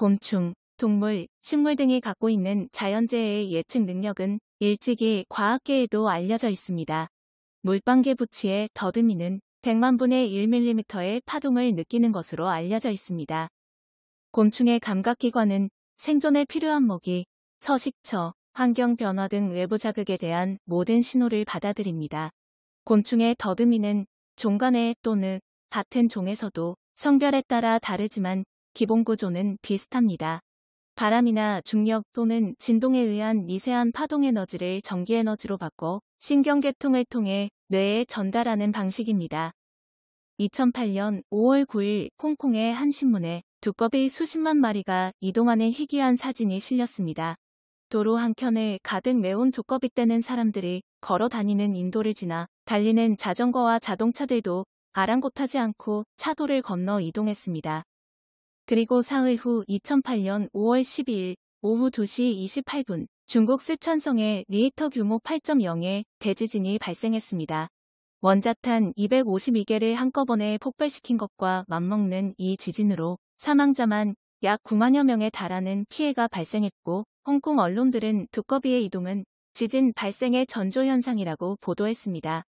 곤충, 동물, 식물 등이 갖고 있는 자연재해의 예측 능력은 일찍이 과학계에도 알려져 있습니다. 물방개 부치의 더듬이는 100만분의 1mm의 파동을 느끼는 것으로 알려져 있습니다. 곤충의 감각기관은 생존에 필요한 먹이, 서식처, 환경 변화 등 외부 자극에 대한 모든 신호를 받아들입니다. 곤충의 더듬이는 종간에 또는 같은 종에서도 성별에 따라 다르지만 기본 구조는 비슷합니다. 바람이나 중력 또는 진동에 의한 미세한 파동 에너지를 전기 에너지로 바꿔 신경계통을 통해 뇌에 전달하는 방식입니다. 2008년 5월 9일 홍콩의 한 신문에 두꺼비 수십만 마리가 이동하는 희귀한 사진이 실렸습니다. 도로 한켠을 가득 메운 두꺼비 떼는 사람들이 걸어 다니는 인도를 지나 달리는 자전거와 자동차들도 아랑곳하지 않고 차도를 건너 이동했습니다. 그리고 사흘 후 2008년 5월 12일 오후 2시 28분 중국 쓰촨성에 리히터 규모 8.0의 대지진이 발생했습니다. 원자탄 252개를 한꺼번에 폭발시킨 것과 맞먹는 이 지진으로 사망자만 약 9만여 명에 달하는 피해가 발생했고 홍콩 언론들은 두꺼비의 이동은 지진 발생의 전조현상이라고 보도했습니다.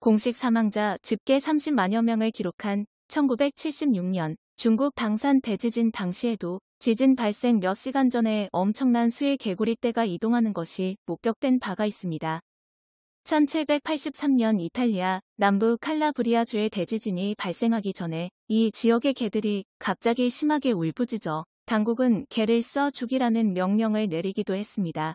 공식 사망자 집계 30만여 명을 기록한 1976년 중국 당산 대지진 당시에도 지진 발생 몇 시간 전에 엄청난 수의 개구리떼가 이동하는 것이 목격된 바가 있습니다. 1783년 이탈리아 남부 칼라브리아주의 대지진이 발생하기 전에 이 지역의 개들이 갑자기 심하게 울부짖어 당국은 개를 써 죽이라는 명령을 내리기도 했습니다.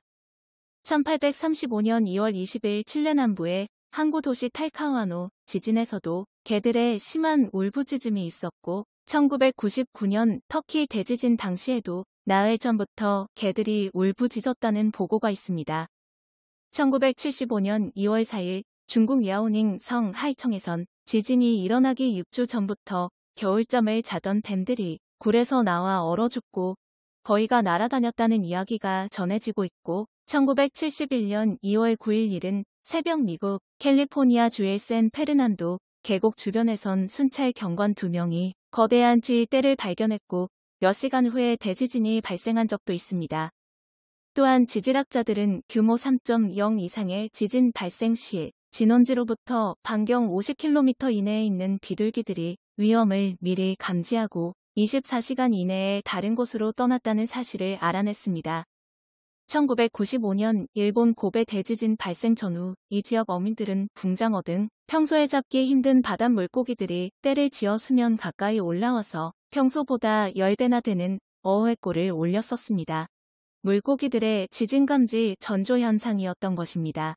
1835년 2월 20일 칠레 남부의 항구 도시 탈카와노 지진에서도 개들의 심한 울부짖음이 있었고 1999년 터키 대지진 당시에도 나흘 전부터 개들이 울부짖었다는 보고가 있습니다. 1975년 2월 4일 중국 야오닝 성 하이청에선 지진이 일어나기 6주 전부터 겨울잠을 자던 뱀들이 굴에서 나와 얼어 죽고 거위가 날아다녔다는 이야기가 전해지고 있고 1971년 2월 9일 일은 새벽 미국 캘리포니아주의 샌 페르난도 계곡 주변에선 순찰 경관 2명이 거대한 쥐떼를 발견했고 몇 시간 후에 대지진이 발생한 적도 있습니다. 또한 지질학자들은 규모 3.0 이상의 지진 발생 시에 진원지로부터 반경 50km 이내에 있는 비둘기들이 위험을 미리 감지하고 24시간 이내에 다른 곳으로 떠났다는 사실을 알아냈습니다. 1995년 일본 고베 대지진 발생 전후 이 지역 어민들은 붕장어 등 평소에 잡기 힘든 바닷 물고기들이 때를 지어 수면 가까이 올라와서 평소보다 10배나 되는 어획골을 올렸었습니다. 물고기들의 지진감지 전조현상이었던 것입니다.